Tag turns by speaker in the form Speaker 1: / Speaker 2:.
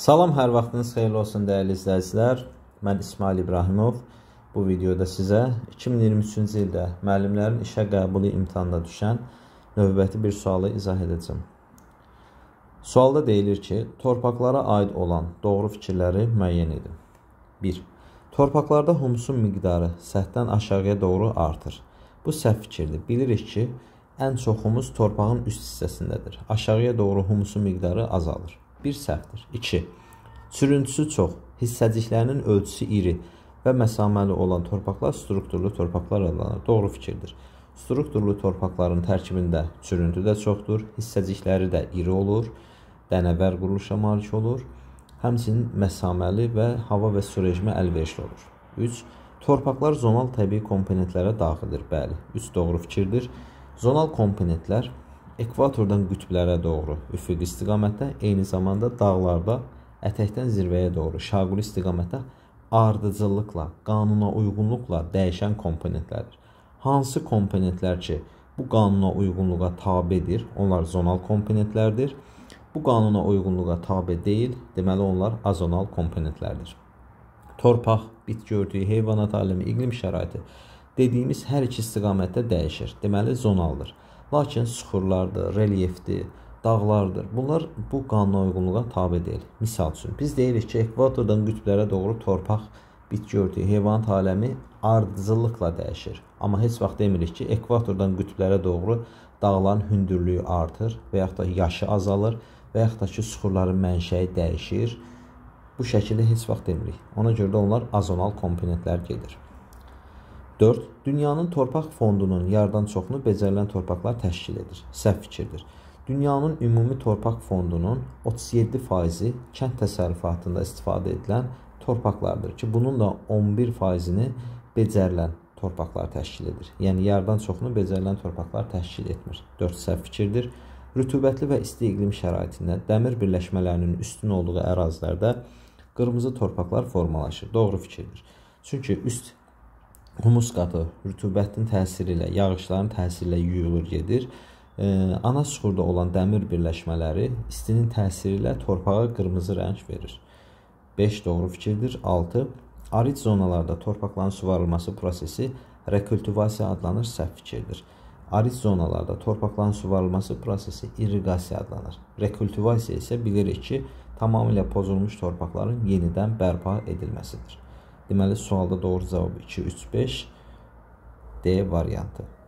Speaker 1: Salam, hər vaxtınız xeyirli olsun dəyərli izləyicilər. Mən İsmail İbrahimov. Bu videoda sizə 2023-cü ildə müəllimlərin işə qəbulu imtahanına düşən növbəti bir sualı izah edəcəm. Sualda deyilir ki, torpaqlara aid olan doğru fikirləri müəyyən edin. 1. Torpaqlarda humusun miqdarı səthdən aşağıya doğru artır. Bu səhv fikirdir. Bilirik ki, ən çox humus torpağın üst hissəsindədir. Aşağıya doğru humusun miqdarı azalır bir səhvdir. 2. Çürüntüsü çox, hissəciklərinin ölçüsü iri və məsaməli olan torpaqlar strukturlu torpaqlar adlanır. Doğru fikirdir. Strukturlu torpaqların tərkibində çürüntü də çoxdur, hissəcikləri də iri olur, dənəvər quruluşa malik olur. Həmçinin məsaməli və hava və su rejimi əlverişli olur. 3. Torpaqlar zonal təbii komponentlərə daxildir. Bəli, 3 doğru fikirdir. Zonal komponentlər ekvatordan qütblərə doğru üfüq istiqamətdə, eyni zamanda dağlarda ətəkdən zirvəyə doğru şaquli istiqamətdə ardıcıllıqla, qanuna uyğunluqla dəyişən komponentlərdir. Hansı komponentlər ki, bu qanuna uyğunluğa tabedir, onlar zonal komponentlərdir. Bu qanuna uyğunluğa tabe deyil, deməli onlar azonal komponentlərdir. Torpaq, bitki örtüyü, heyvanat alimi, iqlim şəraiti dediyimiz hər iki istiqamətdə dəyişir. Deməli zonaldır. Lakin suxurlardır, relyefdir, dağlardır. Bunlar bu qanunauyğunluğa tabe deyil. Misal üçün biz deyirik ki, ekvatordan qütblərə doğru torpaq, bitki örtüyü, heyvanat aləmi ardıcıllıqla dəyişir. Amma heç vaxt demirik ki, ekvatordan qütblərə doğru dağların hündürlüyü artır və yaxud da yaşı azalır və yaxud da ki, suxurların mənşəyi dəyişir. Bu şəkildə heç vaxt demirik. Ona görə də onlar azonal komponentlər gedir. 4. Dünyanın torpaq fondunun yardan çoxunu becərilən torpaqlar təşkil edir. Səhv fikirdir. Dünyanın ümumi torpaq fondunun 37%-i kənd təsərrüfatında istifadə edilən torpaqlardır ki, bunun da 11%-ini becərilən torpaqlar təşkil edir. Yəni yardan çoxunu becərilən torpaqlar təşkil etmir. 4 səhv fikirdir. Rütubətli və isti iqlim şəraitində dəmir birləşmələrinin üstün olduğu ərazilərdə qırmızı torpaqlar formalaşır. Doğru fikirdir. Çünki üst humus qatı rütubətin təsiri ilə, yağışların təsiri ilə yuyulur gedir. E, ana süxurda olan dəmir birləşmələri istinin təsiri ilə torpağa qırmızı rəng verir. 5 doğru fikirdir. 6 arid zonalarda torpaqların suvarılması prosesi rekultivasiya adlanır, səhv fikirdir. Arid zonalarda torpaqların suvarılması prosesi irriqasiya adlanır. Rekultivasiya isə bilirik ki, tamamilə pozulmuş torpaqların yenidən bərpa edilməsidir. Deməli sualda doğru cavab 2, 3, 5 D variantı.